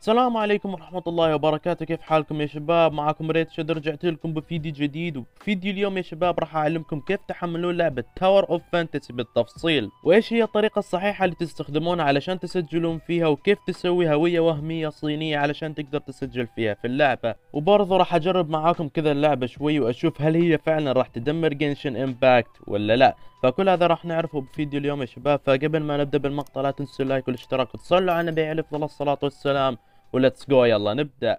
السلام عليكم ورحمة الله وبركاته كيف حالكم يا شباب معكم ريت شد رجعت لكم بفيديو جديد وفيديو اليوم يا شباب راح اعلمكم كيف تحملون لعبة تاور اوف فانتسي بالتفصيل وايش هي الطريقة الصحيحة اللي تستخدمونها علشان تسجلون فيها وكيف تسوي هوية وهمية صينية علشان تقدر تسجل فيها في اللعبة وبرضه راح اجرب معاكم كذا اللعبة شوي واشوف هل هي فعلا راح تدمر جنشن امباكت ولا لا فكل هذا راح نعرفه بفيديو اليوم يا شباب فقبل ما نبدا بالمقطع لا تنسوا اللايك والاشتراك وتصلوا على النبي عليه الصلاه والسلام ولتس جو يلا نبدا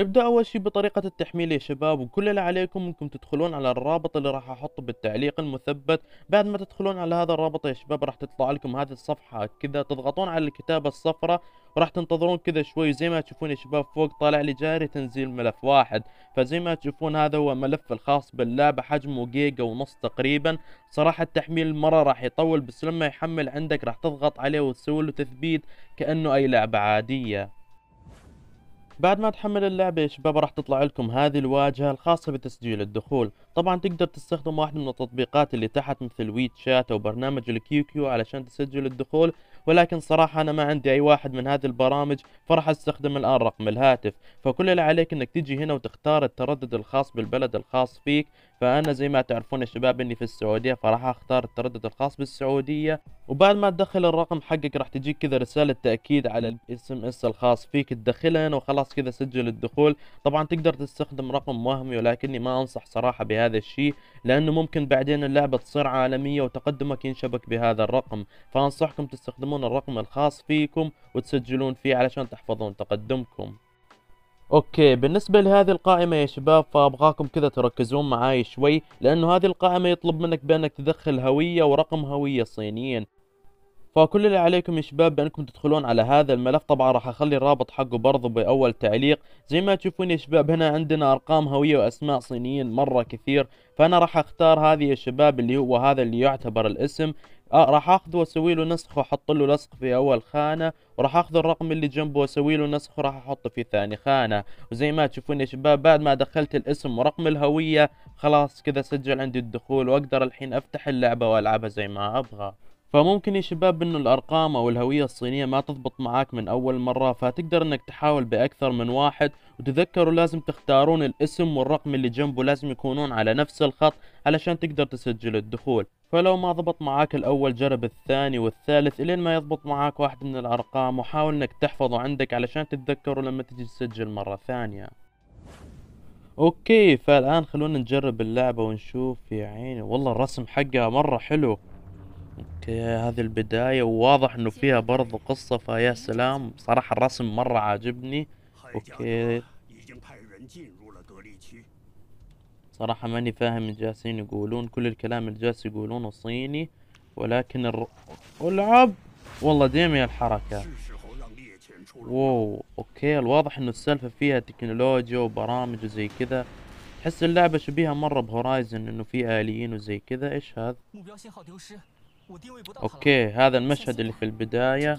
نبدأ أول شي بطريقة التحميل يا شباب وكل اللي عليكم انكم تدخلون على الرابط اللي راح احطه بالتعليق المثبت بعد ما تدخلون على هذا الرابط يا شباب راح تطلع لكم هذه الصفحة كذا تضغطون على الكتابة الصفراء وراح تنتظرون كذا شوي زي ما تشوفون يا شباب فوق طالع لي جاري تنزيل ملف واحد فزي ما تشوفون هذا هو ملف الخاص باللعبة حجمه جيجا ونص تقريبا صراحة التحميل مرة راح يطول بس لما يحمل عندك راح تضغط عليه وتسوي له تثبيت كأنه أي لعبة عادية بعد ما تحمل اللعبة يا شباب راح تطلع لكم هذه الواجهة الخاصة بتسجيل الدخول طبعا تقدر تستخدم واحد من التطبيقات اللي تحت مثل ويت شات او برنامج الكيو كيو علشان تسجل الدخول ولكن صراحة انا ما عندي اي واحد من هذه البرامج فراح استخدم الان رقم الهاتف فكل اللي عليك انك تجي هنا وتختار التردد الخاص بالبلد الخاص فيك فانا زي ما تعرفون يا شباب اني في السعوديه فراح اختار التردد الخاص بالسعوديه وبعد ما تدخل الرقم حقك راح تجيك كذا رساله تاكيد على الاس ام اس الخاص فيك تدخلها وخلاص كذا سجل الدخول طبعا تقدر تستخدم رقم وهمي ولكني ما انصح صراحه بهذا الشيء لانه ممكن بعدين اللعبه تصير عالميه وتقدمك ينشبك بهذا الرقم فانصحكم تستخدمون الرقم الخاص فيكم وتسجلون فيه علشان تحفظون تقدمكم اوكي بالنسبة لهذه القائمة يا شباب فابغاكم كذا تركزون معاي شوي لانه هذه القائمة يطلب منك بانك تدخل هوية ورقم هوية صينيا فكل اللي عليكم يا شباب بانكم تدخلون على هذا الملف طبعا راح اخلي الرابط حقه برضه باول تعليق زي ما تشوفون يا شباب هنا عندنا ارقام هوية واسماء صينيين مرة كثير فانا راح اختار هذه يا شباب اللي هو هذا اللي يعتبر الاسم آه راح اخذه واسوي له نسخ واحط له لصق في اول خانه وراح اخذ الرقم اللي جنبه واسوي له نسخ وراح احطه في ثاني خانه وزي ما تشوفون يا شباب بعد ما دخلت الاسم ورقم الهويه خلاص كذا سجل عندي الدخول واقدر الحين افتح اللعبه والعبها زي ما ابغى فممكن يا شباب انه الارقام او الهوية الصينية ما تضبط معاك من اول مرة فتقدر انك تحاول باكثر من واحد وتذكروا لازم تختارون الاسم والرقم اللي جنبه لازم يكونون على نفس الخط علشان تقدر تسجل الدخول فلو ما ضبط معاك الأول جرب الثاني والثالث إلين ما يضبط معاك واحد من الأرقام وحاول إنك تحفظه عندك علشان تتذكره لما تجي تسجل مرة ثانية أوكي فالآن خلونا نجرب اللعبة ونشوف يا عيني والله الرسم حقها مرة حلو اوكي هذه البداية وواضح انه فيها برضو قصة فيا سلام صراحة الرسم مرة عاجبني اوكي صراحة ماني فاهم جالسين يقولون كل الكلام جالس يقولونه صيني ولكن الر... العب والله ديمي الحركة واو اوكي الواضح انه السالفة فيها تكنولوجيا وبرامج وزي كذا تحس اللعبة شبيهة مرة بهورايزن انه في اليين وزي كذا ايش هذا اوكي هذا المشهد اللي في البداية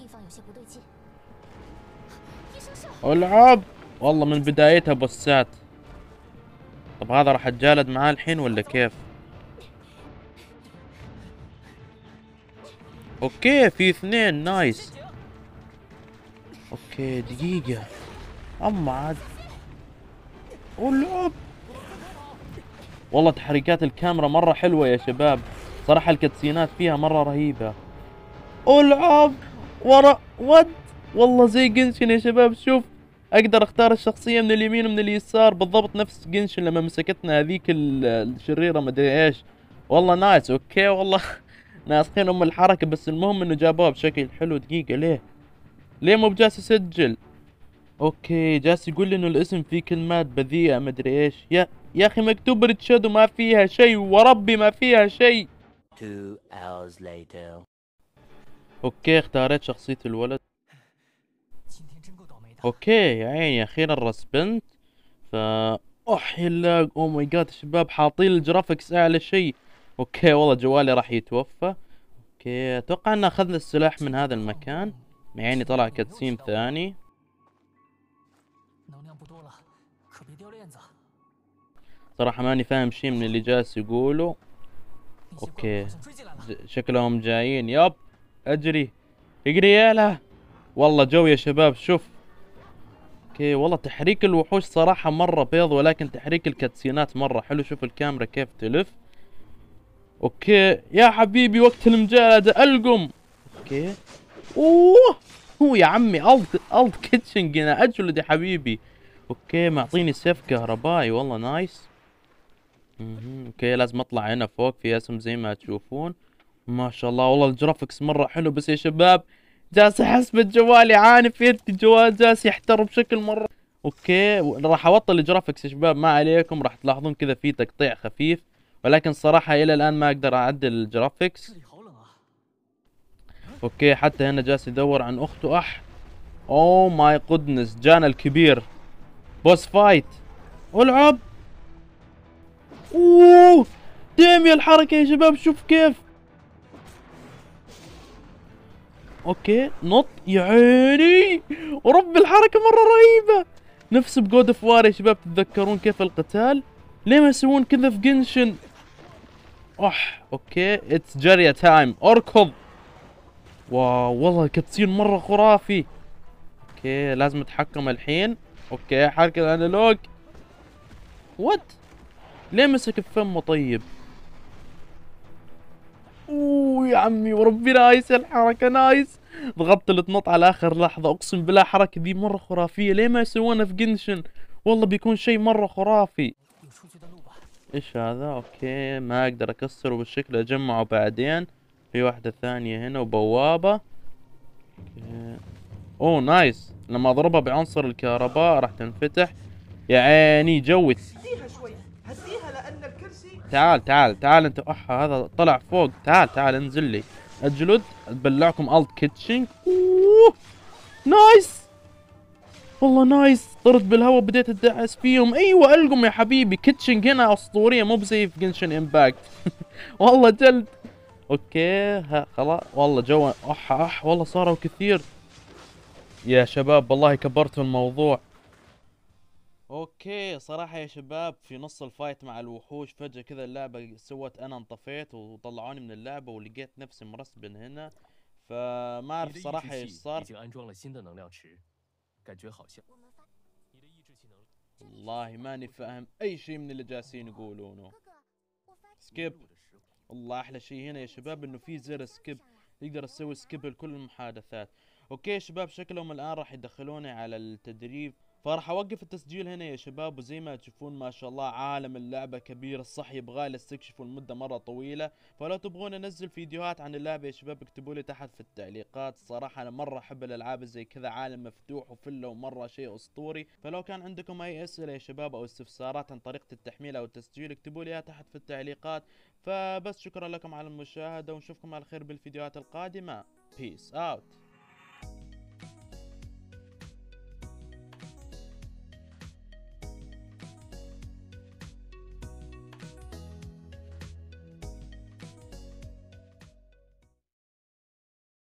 العب والله من بدايتها بوسات طب هذا راح اتجالد معاه الحين ولا كيف اوكي في اثنين نايس اوكي دقيقة اما عاد واللعب والله تحريكات الكاميرا مرة حلوة يا شباب صراحة الكتسينات فيها مرة رهيبة العب ورا ود والله زي جنشن يا شباب شوف اقدر اختار الشخصية من اليمين ومن اليسار بالضبط نفس جنشن لما مسكتنا هذيك الشريرة مدري ايش والله نايس اوكي والله ناسخين ام الحركة بس المهم انه جابوها بشكل حلو دقيقة ليه ليه مو بجالس يسجل اوكي جالس يقول لي انه الاسم فيه كلمات بذيئة مدري ايش يا يا اخي مكتوب ريتشادو وما فيها شيء وربي ما فيها شيء اوكي اختاريت شخصية الولد اوكي يا عيني اخيرا رسبنت فا احي اللاج oh او ماي جاد شباب حاطين الجرافكس اعلى شيء اوكي والله جوالي راح يتوفى اوكي اتوقع ان اخذنا السلاح من هذا المكان يعني طلع كاتسين ثاني صراحة ماني فاهم شيء من اللي جالس يقوله اوكي شكلهم جايين يب اجري اجري يالا والله جو يا شباب شوف اوكي والله تحريك الوحوش صراحه مره بيض ولكن تحريك الكاتسينات مره حلو شوف الكاميرا كيف تلف اوكي يا حبيبي وقت المجالده القم اوكي اوه هو يا عمي الت الت كيتشن هنا اجلد يا حبيبي اوكي معطيني سيف كهربائي والله نايس اوكي لازم اطلع هنا فوق في اسم زي ما تشوفون ما شاء الله والله الجرافكس مره حلو بس يا شباب جالس احس بالجوال يعاني في يدي الجوال جالس يحتر بشكل مره اوكي راح اوطي الجرافكس يا شباب ما عليكم راح تلاحظون كذا في تقطيع خفيف ولكن صراحة الى الان ما اقدر اعدل الجرافكس اوكي حتى هنا جالس يدور عن اخته اح اوه ماي قدنس جانا الكبير بوس فايت العب اوه دام يا الحركة يا شباب شوف كيف اوكي نط يا عيني ورب الحركه مره رهيبه نفس بجود اوف وار يا شباب تتذكرون كيف القتال ليه ما يسوون كذا في جنشن اح اوكي اتس جاريا تايم اركض واو والله كتسين مره خرافي اوكي لازم اتحكم الحين اوكي حركه الانالوج وات ليه مسك بفمه طيب اوه يا عمي وربي نايس الحركه نايس ضغطت الاتنط على اخر لحظه اقسم بالله الحركه دي مره خرافيه ليه ما يسوونها في جنشن والله بيكون شيء مره خرافي ايش هذا اوكي ما اقدر اكسره بالشكل اجمعه بعدين في واحدة ثانية هنا وبوابة اوكي. اوه نايس لما اضربها بعنصر الكهرباء راح تنفتح يا عيني جوت هديها لان الكرسي تعال تعال تعال انت اح هذا طلع فوق تعال تعال انزل لي اجلد ابلعكم الت كيتشن اوه نايس والله نايس طرت بالهواء بديت ادعس فيهم ايوه القم يا حبيبي كيتشن هنا اسطوريه مو بزي في جنشن امباكت والله جلد اوكي ها خلاص والله جو اح اح والله صاروا كثير يا شباب والله كبرتوا الموضوع اوكي صراحة يا شباب في نص الفايت مع الوحوش فجأة كذا اللعبة سوت انا انطفيت وطلعوني من اللعبة ولقيت نفسي مرسب هنا فما اعرف صراحة ايش صار والله ماني فاهم اي شيء من اللي جالسين يقولونه سكيب والله احلى شيء هنا يا شباب انه في زر سكيب تقدر تسوي سكيب لكل المحادثات اوكي يا شباب شكلهم الان راح يدخلوني على التدريب فراح اوقف التسجيل هنا يا شباب وزي ما تشوفون ما شاء الله عالم اللعبه كبير الصح يبغى استكشفه لمده مره طويله فلو تبغون انزل فيديوهات عن اللعبه يا شباب اكتبوا لي تحت في التعليقات صراحه انا مره احب الالعاب زي كذا عالم مفتوح وفله ومره شيء اسطوري فلو كان عندكم اي اسئله يا شباب او استفسارات عن طريقه التحميل او التسجيل اكتبوا لي تحت في التعليقات فبس شكرا لكم على المشاهده ونشوفكم على خير بالفيديوهات القادمه بيس اوت